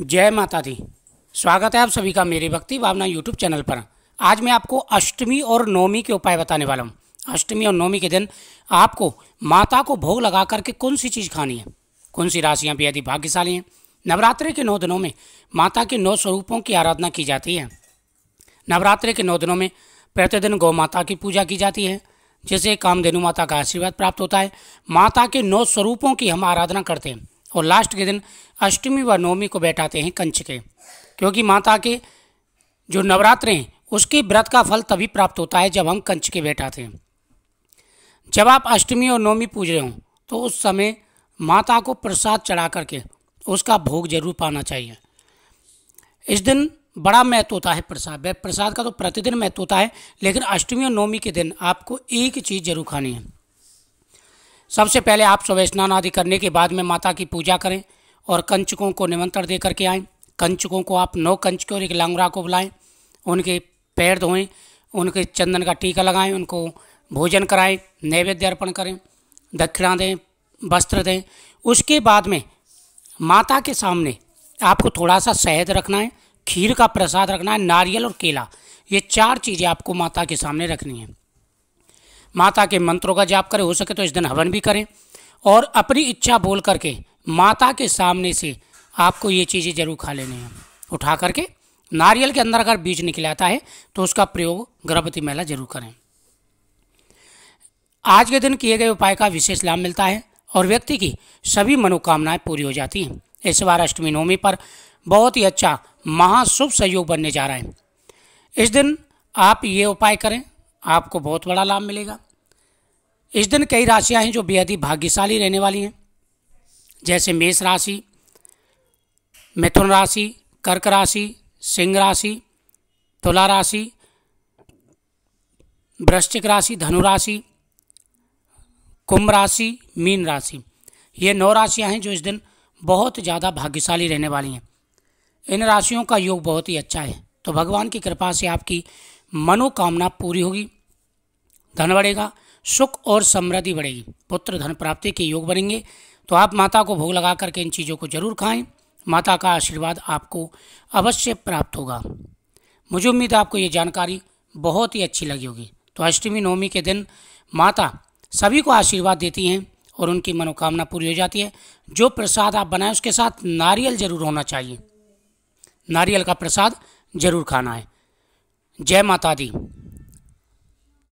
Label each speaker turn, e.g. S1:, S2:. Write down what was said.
S1: जय माता दी स्वागत है आप सभी का मेरे भक्ति भावना यूट्यूब चैनल पर आज मैं आपको अष्टमी और नवमी के उपाय बताने वाला हूँ अष्टमी और नवमी के दिन आपको माता को भोग लगा करके कौन सी चीज़ खानी है कौन सी राशियाँ भी यदि भाग्यशाली हैं नवरात्रि के नौ दिनों में माता के नौ स्वरूपों की आराधना की जाती है नवरात्रि के नौ दिनों में प्रतिदिन गौ माता की पूजा की जाती है जिसे कामधेनु माता का आशीर्वाद प्राप्त होता है माता के नौ स्वरूपों की हम आराधना करते हैं और लास्ट के दिन अष्टमी व नवमी को बैठाते हैं कंच के क्योंकि माता के जो नवरात्र हैं उसके व्रत का फल तभी प्राप्त होता है जब हम कंच के बैठाते हैं जब आप अष्टमी और नवमी पूज रहे हों तो उस समय माता को प्रसाद चढ़ा करके उसका भोग जरूर पाना चाहिए इस दिन बड़ा महत्व होता है प्रसाद प्रसाद का तो प्रतिदिन महत्व होता है लेकिन अष्टमी और नवमी के दिन आपको एक चीज़ जरूर खानी है सबसे पहले आप सुबह स्नान आदि करने के बाद में माता की पूजा करें और कंचकों को निमंत्रण दे करके आएँ कंचकों को आप नौ कंचकों और एक लांगरा को बुलाएं उनके पैर धोएं उनके चंदन का टीका लगाएं उनको भोजन कराएं नैवेद्य अर्पण करें दक्षिणा दें वस्त्र दें उसके बाद में माता के सामने आपको थोड़ा सा शहद रखना है खीर का प्रसाद रखना है नारियल और केला ये चार चीज़ें आपको माता के सामने रखनी है माता के मंत्रों का जाप करें हो सके तो इस दिन हवन भी करें और अपनी इच्छा बोल करके माता के सामने से आपको ये चीज़ें जरूर खा लेनी है उठा करके नारियल के अंदर अगर बीज निकल आता है तो उसका प्रयोग गर्भवती महिला जरूर करें आज के दिन किए गए उपाय का विशेष लाभ मिलता है और व्यक्ति की सभी मनोकामनाएं पूरी हो जाती हैं इस बार अष्टमी नवमी पर बहुत ही अच्छा महाशुभ सहयोग बनने जा रहा है इस दिन आप ये उपाय करें आपको बहुत बड़ा लाभ मिलेगा इस दिन कई राशियां हैं जो बेहद ही भाग्यशाली रहने वाली हैं जैसे मेष राशि मिथुन राशि कर्क राशि सिंह राशि तुला राशि वृश्चिक राशि धनु राशि कुंभ राशि मीन राशि ये नौ राशियां हैं जो इस दिन बहुत ज़्यादा भाग्यशाली रहने वाली हैं इन राशियों का योग बहुत ही अच्छा है तो भगवान की कृपा से आपकी मनोकामना पूरी होगी धन बढ़ेगा सुख और समृद्धि बढ़ेगी पुत्र धन प्राप्ति के योग बनेंगे तो आप माता को भोग लगा करके इन चीज़ों को जरूर खाएं माता का आशीर्वाद आपको अवश्य प्राप्त होगा मुझे उम्मीद है आपको ये जानकारी बहुत ही अच्छी लगी होगी तो अष्टमी नवमी के दिन माता सभी को आशीर्वाद देती हैं और उनकी मनोकामना पूरी हो जाती है जो प्रसाद आप बनाएं उसके साथ नारियल जरूर होना चाहिए नारियल का प्रसाद जरूर खाना है जय माता दी